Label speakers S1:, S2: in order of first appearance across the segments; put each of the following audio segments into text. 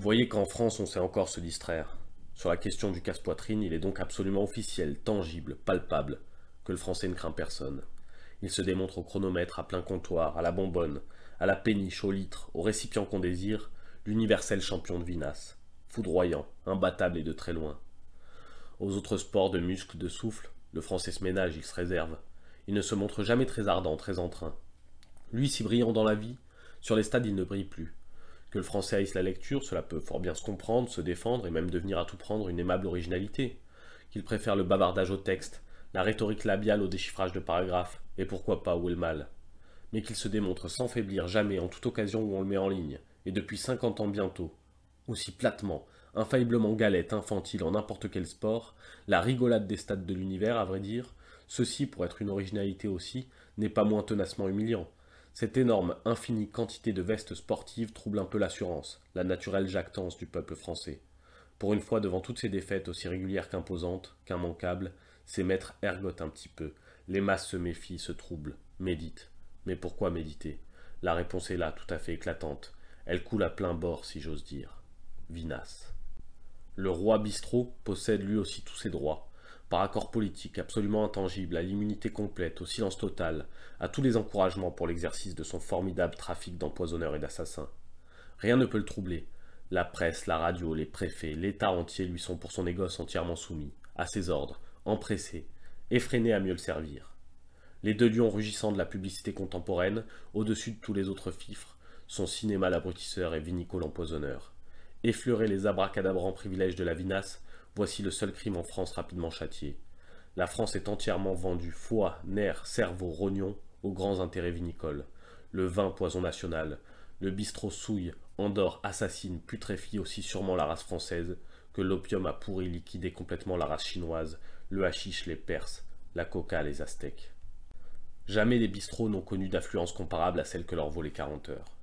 S1: voyez qu'en France, on sait encore se distraire. Sur la question du casse-poitrine, il est donc absolument officiel, tangible, palpable, que le français ne craint personne. Il se démontre au chronomètre, à plein comptoir, à la bonbonne, à la péniche, au litre, au récipient qu'on désire, l'universel champion de Vinasse, foudroyant, imbattable et de très loin. Aux autres sports de muscles, de souffle, le français se ménage, il se réserve. Il ne se montre jamais très ardent, très en train. Lui, si brillant dans la vie, sur les stades il ne brille plus que le français haïsse la lecture, cela peut fort bien se comprendre, se défendre et même devenir à tout prendre une aimable originalité. Qu'il préfère le bavardage au texte, la rhétorique labiale au déchiffrage de paragraphes, et pourquoi pas où est le mal. Mais qu'il se démontre sans faiblir jamais en toute occasion où on le met en ligne, et depuis 50 ans bientôt. Aussi platement, infailliblement galette, infantile en n'importe quel sport, la rigolade des stades de l'univers, à vrai dire, ceci, pour être une originalité aussi, n'est pas moins tenacement humiliant cette énorme, infinie quantité de vestes sportives trouble un peu l'assurance, la naturelle jactance du peuple français. Pour une fois devant toutes ces défaites aussi régulières qu'imposantes, qu'immanquables, ses maîtres ergotent un petit peu. Les masses se méfient, se troublent, méditent. Mais pourquoi méditer La réponse est là, tout à fait éclatante. Elle coule à plein bord, si j'ose dire. Vinasse. Le roi bistrot possède lui aussi tous ses droits par accord politique absolument intangible à l'immunité complète, au silence total, à tous les encouragements pour l'exercice de son formidable trafic d'empoisonneurs et d'assassins. Rien ne peut le troubler. La presse, la radio, les préfets, l'État entier lui sont pour son négoce entièrement soumis, à ses ordres, empressés, effrénés à mieux le servir. Les deux lions rugissants de la publicité contemporaine, au-dessus de tous les autres fifres, sont cinéma l'abrutisseur et vinicole l'empoisonneur. Effleurer les abracadabrants privilèges de la vinasse, Voici le seul crime en France rapidement châtié. La France est entièrement vendue foie, nerfs, cerveau, rognon aux grands intérêts vinicoles. Le vin, poison national. Le bistrot souille, endort, assassine, putréfie aussi sûrement la race française que l'opium a pourri, liquidé complètement la race chinoise, le hashish les Perses, la coca les Aztèques. Jamais les bistrots n'ont connu d'affluence comparable à celle que leur vaut les 40 heures.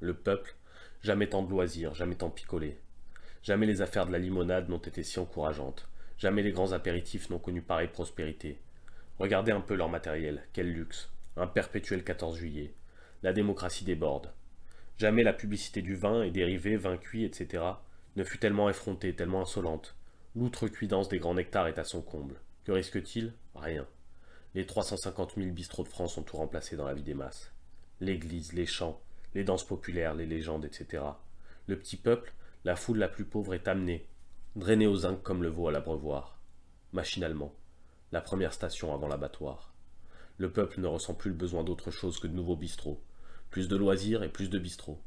S1: Le peuple, jamais tant de loisirs, jamais tant picolé, Jamais les affaires de la limonade n'ont été si encourageantes. Jamais les grands apéritifs n'ont connu pareille prospérité. Regardez un peu leur matériel, quel luxe. Un perpétuel 14 juillet. La démocratie déborde. Jamais la publicité du vin et dérivés, vin cuit, etc. ne fut tellement effrontée, tellement insolente. L'outrecuidance des grands nectars est à son comble. Que risque-t-il Rien. Les 350 000 bistrots de France ont tout remplacé dans la vie des masses. L'église, les chants, les danses populaires, les légendes, etc. Le petit peuple, la foule la plus pauvre est amenée, drainée aux zinc comme le veau à l'abreuvoir. Machinalement, la première station avant l'abattoir. Le peuple ne ressent plus le besoin d'autre chose que de nouveaux bistrots, plus de loisirs et plus de bistrots.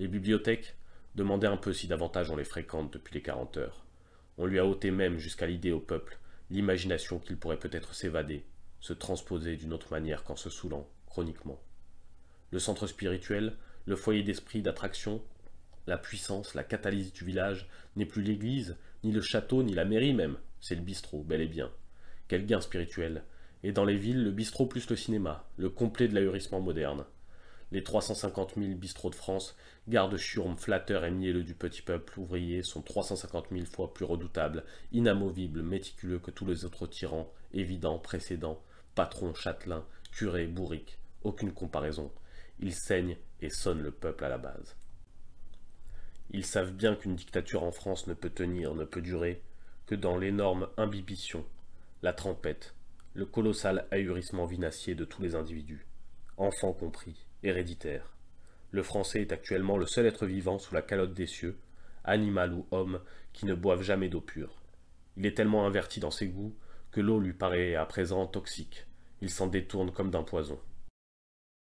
S1: Les bibliothèques, demandez un peu si davantage on les fréquente depuis les quarante heures. On lui a ôté même jusqu'à l'idée au peuple, l'imagination qu'il pourrait peut-être s'évader, se transposer d'une autre manière qu'en se saoulant, chroniquement. Le centre spirituel, le foyer d'esprit d'attraction, la puissance, la catalyse du village n'est plus l'église, ni le château, ni la mairie même. C'est le bistrot, bel et bien. Quel gain spirituel. Et dans les villes, le bistrot plus le cinéma, le complet de l'ahurissement moderne. Les 350 000 bistrots de France, gardes churmes, flatteurs et mielleux du petit peuple ouvrier, sont 350 000 fois plus redoutables, inamovibles, méticuleux que tous les autres tyrans, évidents, précédents, patrons, châtelains, curés, bourriques. Aucune comparaison. Ils saignent et sonnent le peuple à la base. Ils savent bien qu'une dictature en France ne peut tenir, ne peut durer, que dans l'énorme imbibition, la trempette, le colossal ahurissement vinacier de tous les individus, enfants compris, héréditaires. Le français est actuellement le seul être vivant sous la calotte des cieux, animal ou homme, qui ne boive jamais d'eau pure. Il est tellement inverti dans ses goûts que l'eau lui paraît à présent toxique. Il s'en détourne comme d'un poison.